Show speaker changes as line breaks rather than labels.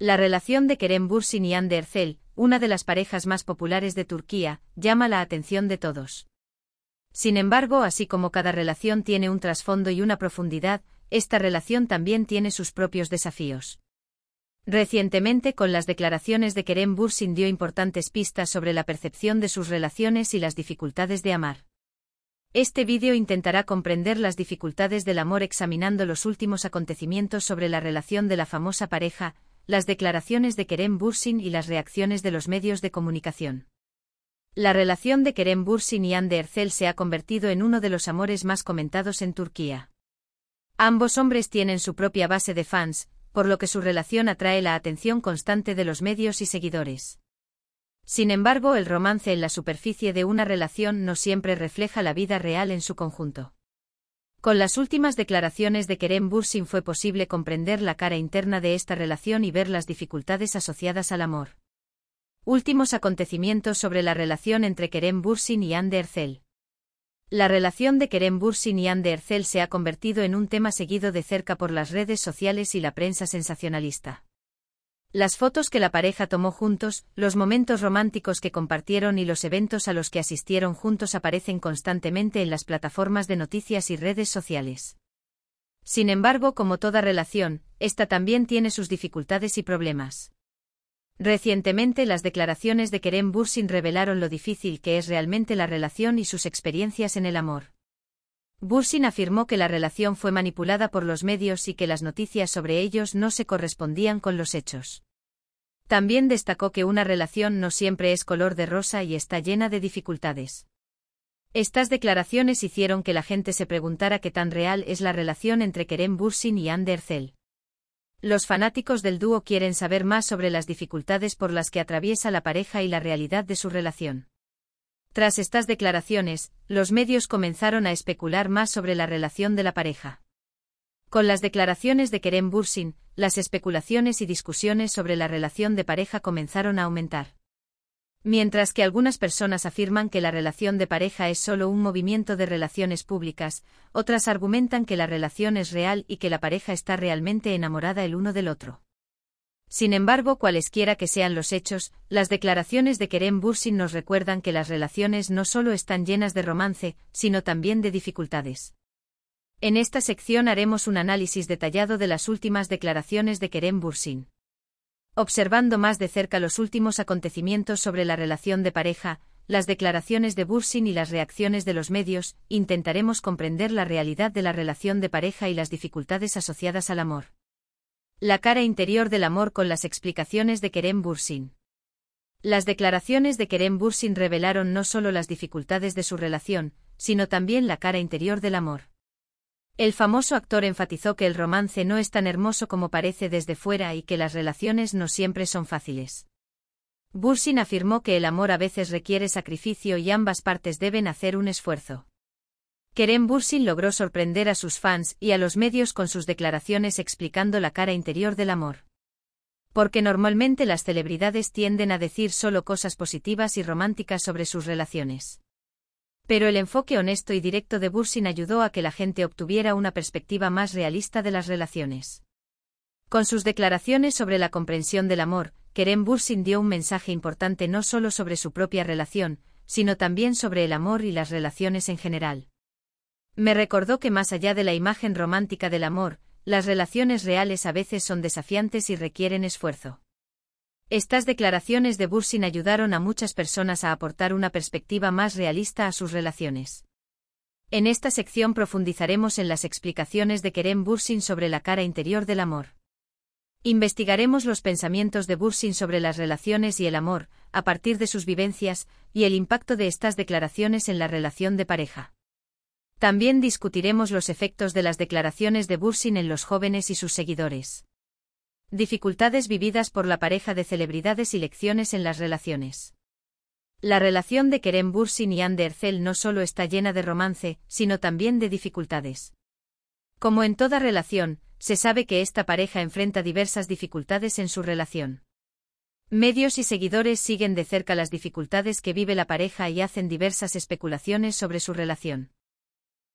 La relación de Kerem Bursin y de Erçel, una de las parejas más populares de Turquía, llama la atención de todos. Sin embargo, así como cada relación tiene un trasfondo y una profundidad, esta relación también tiene sus propios desafíos. Recientemente, con las declaraciones de Kerem Bursin dio importantes pistas sobre la percepción de sus relaciones y las dificultades de amar. Este vídeo intentará comprender las dificultades del amor examinando los últimos acontecimientos sobre la relación de la famosa pareja, las declaraciones de Kerem Bursin y las reacciones de los medios de comunicación. La relación de Kerem Bursin y de Ercel se ha convertido en uno de los amores más comentados en Turquía. Ambos hombres tienen su propia base de fans, por lo que su relación atrae la atención constante de los medios y seguidores. Sin embargo, el romance en la superficie de una relación no siempre refleja la vida real en su conjunto. Con las últimas declaraciones de Kerem Bursin fue posible comprender la cara interna de esta relación y ver las dificultades asociadas al amor. Últimos acontecimientos sobre la relación entre Kerem Bursin y Anne de Ercel. La relación de Kerem Bursin y Anne de Ercel se ha convertido en un tema seguido de cerca por las redes sociales y la prensa sensacionalista. Las fotos que la pareja tomó juntos, los momentos románticos que compartieron y los eventos a los que asistieron juntos aparecen constantemente en las plataformas de noticias y redes sociales. Sin embargo, como toda relación, esta también tiene sus dificultades y problemas. Recientemente las declaraciones de Kerem Bursin revelaron lo difícil que es realmente la relación y sus experiencias en el amor. Bursin afirmó que la relación fue manipulada por los medios y que las noticias sobre ellos no se correspondían con los hechos. También destacó que una relación no siempre es color de rosa y está llena de dificultades. Estas declaraciones hicieron que la gente se preguntara qué tan real es la relación entre Kerem Bursin y Ander Zell. Los fanáticos del dúo quieren saber más sobre las dificultades por las que atraviesa la pareja y la realidad de su relación. Tras estas declaraciones, los medios comenzaron a especular más sobre la relación de la pareja. Con las declaraciones de Kerem Bursin, las especulaciones y discusiones sobre la relación de pareja comenzaron a aumentar. Mientras que algunas personas afirman que la relación de pareja es solo un movimiento de relaciones públicas, otras argumentan que la relación es real y que la pareja está realmente enamorada el uno del otro. Sin embargo, cualesquiera que sean los hechos, las declaraciones de Kerem Bursin nos recuerdan que las relaciones no solo están llenas de romance, sino también de dificultades. En esta sección haremos un análisis detallado de las últimas declaraciones de Kerem Bursin. Observando más de cerca los últimos acontecimientos sobre la relación de pareja, las declaraciones de Bursin y las reacciones de los medios, intentaremos comprender la realidad de la relación de pareja y las dificultades asociadas al amor. La cara interior del amor con las explicaciones de Kerem Bursin. Las declaraciones de Kerem Bursin revelaron no solo las dificultades de su relación, sino también la cara interior del amor. El famoso actor enfatizó que el romance no es tan hermoso como parece desde fuera y que las relaciones no siempre son fáciles. Bursin afirmó que el amor a veces requiere sacrificio y ambas partes deben hacer un esfuerzo. Kerem Bursin logró sorprender a sus fans y a los medios con sus declaraciones explicando la cara interior del amor. Porque normalmente las celebridades tienden a decir solo cosas positivas y románticas sobre sus relaciones. Pero el enfoque honesto y directo de Bursin ayudó a que la gente obtuviera una perspectiva más realista de las relaciones. Con sus declaraciones sobre la comprensión del amor, Kerem Bursin dio un mensaje importante no solo sobre su propia relación, sino también sobre el amor y las relaciones en general. Me recordó que más allá de la imagen romántica del amor, las relaciones reales a veces son desafiantes y requieren esfuerzo. Estas declaraciones de Bursin ayudaron a muchas personas a aportar una perspectiva más realista a sus relaciones. En esta sección profundizaremos en las explicaciones de Kerem Bursin sobre la cara interior del amor. Investigaremos los pensamientos de Bursin sobre las relaciones y el amor, a partir de sus vivencias, y el impacto de estas declaraciones en la relación de pareja. También discutiremos los efectos de las declaraciones de Bursin en los jóvenes y sus seguidores. Dificultades vividas por la pareja de celebridades y lecciones en las relaciones. La relación de Kerem Bursin y Anne Ercel no solo está llena de romance, sino también de dificultades. Como en toda relación, se sabe que esta pareja enfrenta diversas dificultades en su relación. Medios y seguidores siguen de cerca las dificultades que vive la pareja y hacen diversas especulaciones sobre su relación.